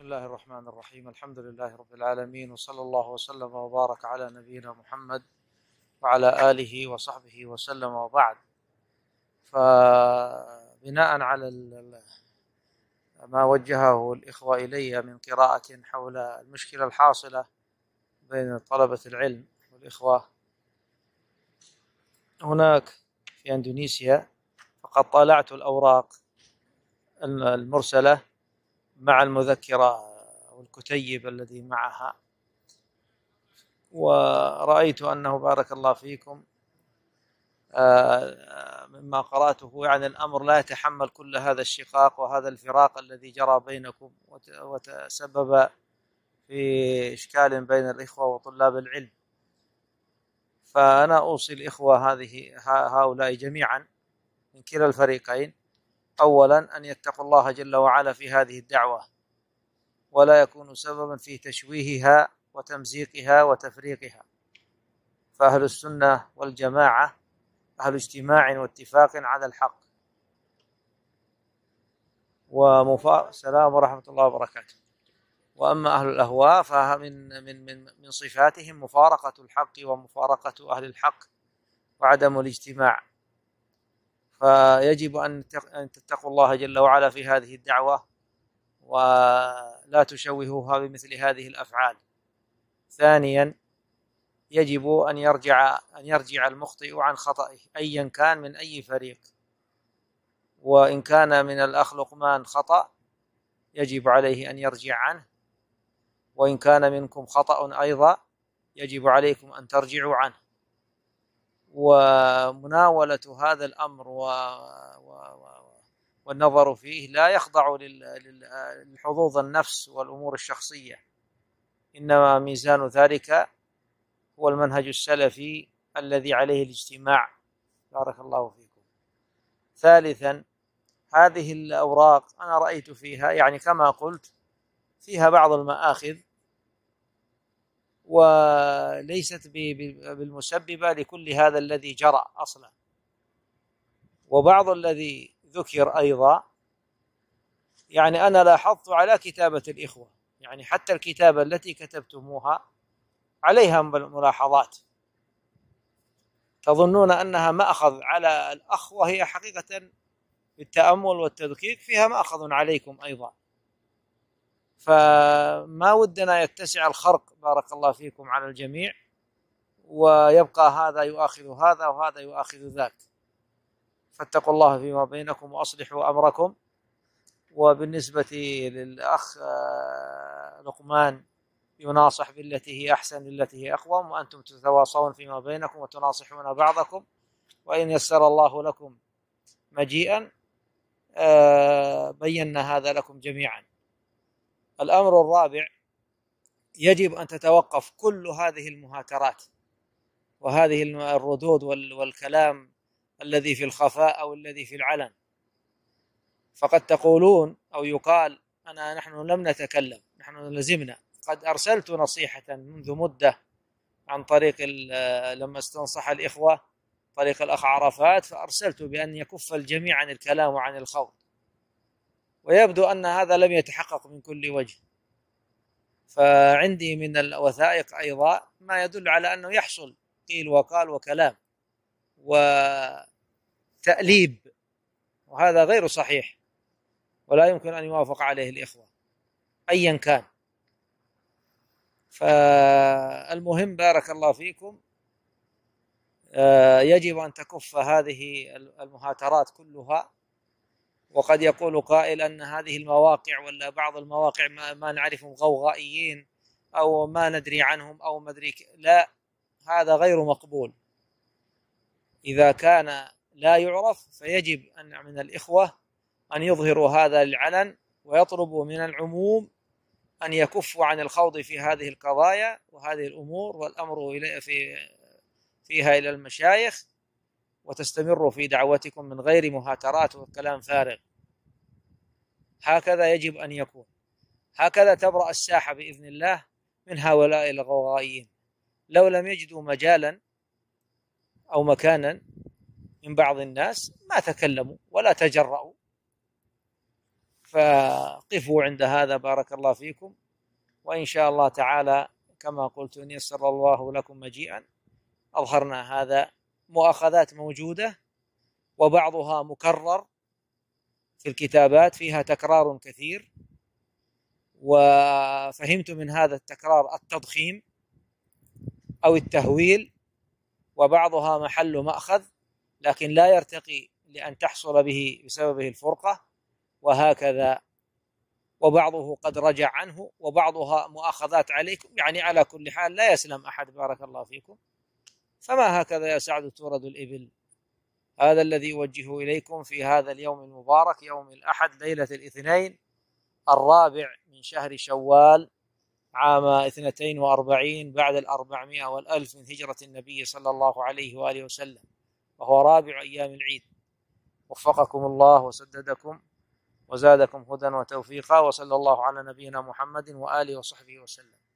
بسم الله الرحمن الرحيم الحمد لله رب العالمين وصلى الله وسلم وبارك على نبينا محمد وعلى آله وصحبه وسلم وبعد فبناء على ما وجهه الإخوة إلي من قراءة حول المشكلة الحاصلة بين طلبة العلم والإخوة هناك في أندونيسيا فقد طالعت الأوراق المرسلة مع المذكرة والكتيب الذي معها ورأيت أنه بارك الله فيكم آه، مما قرأته يعني الأمر لا يتحمل كل هذا الشقاق وهذا الفراق الذي جرى بينكم وتسبب في إشكال بين الإخوة وطلاب العلم فأنا أوصي الإخوة هذه هؤلاء جميعا من كلا الفريقين أولا أن يتقوا الله جل وعلا في هذه الدعوة ولا يكونوا سببا في تشويهها وتمزيقها وتفريقها فأهل السنة والجماعة أهل اجتماع واتفاق على الحق ومفا السلام ورحمة الله وبركاته وأما أهل الأهواء فمن من من من صفاتهم مفارقة الحق ومفارقة أهل الحق وعدم الاجتماع فيجب أن تتقوا الله جل وعلا في هذه الدعوة ولا تشوهوها بمثل هذه الأفعال ثانيا يجب أن يرجع أن يرجع المخطئ عن خطئه أيا كان من أي فريق وإن كان من الأخ لقمان خطأ يجب عليه أن يرجع عنه وإن كان منكم خطأ أيضا يجب عليكم أن ترجعوا عنه ومناولة هذا الأمر و... و... والنظر فيه لا يخضع للحظوظ النفس والأمور الشخصية إنما ميزان ذلك هو المنهج السلفي الذي عليه الاجتماع بارك الله فيكم ثالثا هذه الأوراق أنا رأيت فيها يعني كما قلت فيها بعض المآخذ وليست بالمسببه لكل هذا الذي جرى اصلا وبعض الذي ذكر ايضا يعني انا لاحظت على كتابه الاخوه يعني حتى الكتابه التي كتبتموها عليها ملاحظات تظنون انها ماخذ على الاخ وهي حقيقه بالتامل والتدقيق فيها ماخذ عليكم ايضا فما ودنا يتسع الخرق بارك الله فيكم على الجميع ويبقى هذا يؤاخذ هذا وهذا يؤاخذ ذاك فاتقوا الله فيما بينكم واصلحوا امركم وبالنسبه للاخ آه، لقمان يناصح بالتي هي احسن بالتي هي اقوم وانتم تتواصون فيما بينكم وتناصحون بعضكم وان يسر الله لكم مجيئا آه، بينا هذا لكم جميعا الأمر الرابع يجب أن تتوقف كل هذه المهاترات وهذه الردود والكلام الذي في الخفاء أو الذي في العلن فقد تقولون أو يقال أنا نحن لم نتكلم نحن لزمنا قد أرسلت نصيحة منذ مدة عن طريق لما استنصح الإخوة طريق الأخ عرفات فأرسلت بأن يكف الجميع عن الكلام وعن الخوض ويبدو أن هذا لم يتحقق من كل وجه فعندي من الوثائق أيضا ما يدل على أنه يحصل قيل وقال وكلام وتأليب وهذا غير صحيح ولا يمكن أن يوافق عليه الإخوة أيا كان فالمهم بارك الله فيكم آه، يجب أن تكف هذه المهاترات كلها وقد يقول قائل أن هذه المواقع ولا بعض المواقع ما, ما نعرفهم غوغائيين أو ما ندري عنهم أو ما أدري لا هذا غير مقبول إذا كان لا يعرف فيجب أن من الإخوة أن يظهروا هذا للعلن ويطلبوا من العموم أن يكفوا عن الخوض في هذه القضايا وهذه الأمور والأمر في فيها إلى المشايخ وتستمروا في دعوتكم من غير مهاترات وكلام فارغ هكذا يجب أن يكون هكذا تبرأ الساحة بإذن الله من هؤلاء الغوغائيين لو لم يجدوا مجالا أو مكانا من بعض الناس ما تكلموا ولا تجرأوا فقفوا عند هذا بارك الله فيكم وإن شاء الله تعالى كما قلت إن يسر الله لكم مجيئا أظهرنا هذا مؤاخذات موجوده وبعضها مكرر في الكتابات فيها تكرار كثير وفهمت من هذا التكرار التضخيم او التهويل وبعضها محل ماخذ لكن لا يرتقي لان تحصل به بسببه الفرقه وهكذا وبعضه قد رجع عنه وبعضها مؤاخذات عليكم يعني على كل حال لا يسلم احد بارك الله فيكم فما هكذا يا سعد تورد الإبل هذا الذي أوجهه إليكم في هذا اليوم المبارك يوم الأحد ليلة الاثنين الرابع من شهر شوال عام وأربعين بعد الأربعمائة والألف من هجرة النبي صلى الله عليه وآله وسلم وهو رابع أيام العيد وفقكم الله وسددكم وزادكم هدى وتوفيقا وصلى الله على نبينا محمد وآله وصحبه وسلم